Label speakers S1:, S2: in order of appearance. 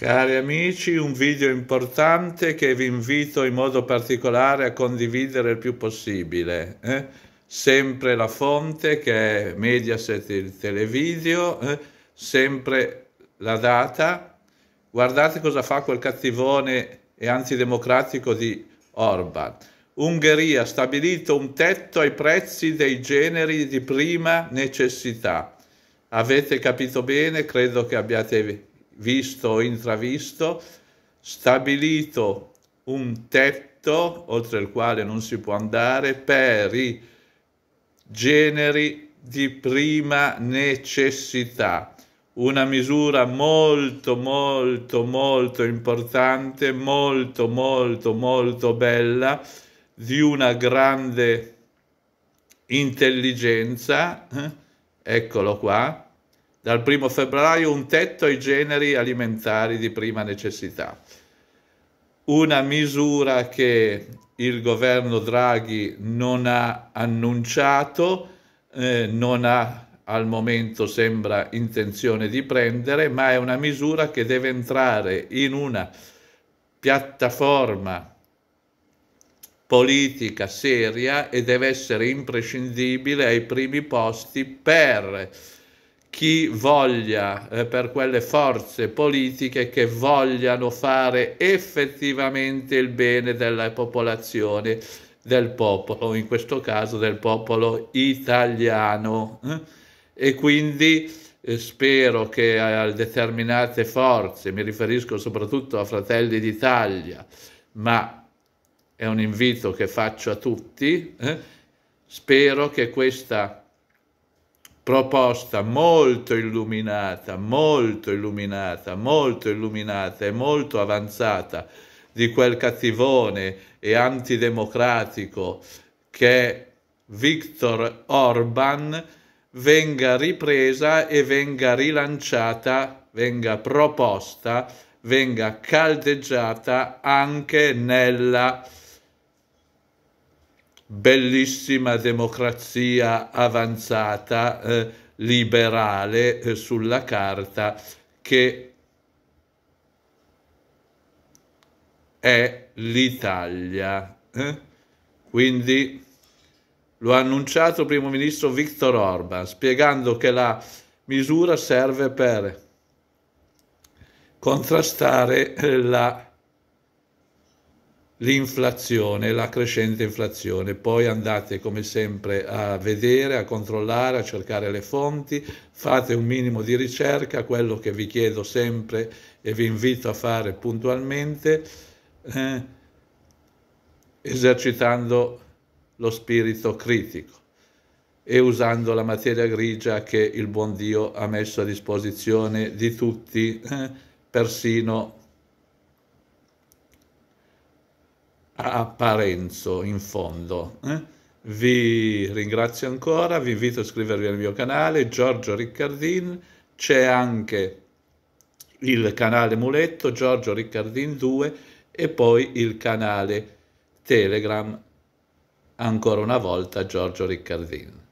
S1: Cari amici, un video importante che vi invito in modo particolare a condividere il più possibile. Eh? Sempre la fonte che è Mediaset il televideo, eh? sempre la data. Guardate cosa fa quel cattivone e antidemocratico di Orban. Ungheria ha stabilito un tetto ai prezzi dei generi di prima necessità. Avete capito bene? Credo che abbiate visto o intravisto, stabilito un tetto oltre il quale non si può andare per i generi di prima necessità. Una misura molto molto molto importante, molto molto molto bella, di una grande intelligenza, eh? eccolo qua, dal 1 febbraio un tetto ai generi alimentari di prima necessità. Una misura che il governo Draghi non ha annunciato, eh, non ha al momento sembra intenzione di prendere, ma è una misura che deve entrare in una piattaforma politica seria e deve essere imprescindibile ai primi posti per chi voglia, eh, per quelle forze politiche che vogliano fare effettivamente il bene della popolazione, del popolo, in questo caso del popolo italiano. Eh. E quindi eh, spero che a determinate forze, mi riferisco soprattutto a Fratelli d'Italia, ma è un invito che faccio a tutti, eh, spero che questa proposta molto illuminata, molto illuminata, molto illuminata e molto avanzata di quel cattivone e antidemocratico che è Viktor Orban venga ripresa e venga rilanciata, venga proposta, venga caldeggiata anche nella bellissima democrazia avanzata, eh, liberale eh, sulla carta che è l'Italia. Eh? Quindi lo ha annunciato il primo ministro Viktor Orban, spiegando che la misura serve per contrastare eh, la l'inflazione, la crescente inflazione. Poi andate come sempre a vedere, a controllare, a cercare le fonti, fate un minimo di ricerca, quello che vi chiedo sempre e vi invito a fare puntualmente, eh, esercitando lo spirito critico e usando la materia grigia che il buon Dio ha messo a disposizione di tutti, eh, persino a Parenzo in fondo. Eh? Vi ringrazio ancora, vi invito a iscrivervi al mio canale Giorgio Riccardin, c'è anche il canale muletto Giorgio Riccardin 2 e poi il canale Telegram ancora una volta Giorgio Riccardin.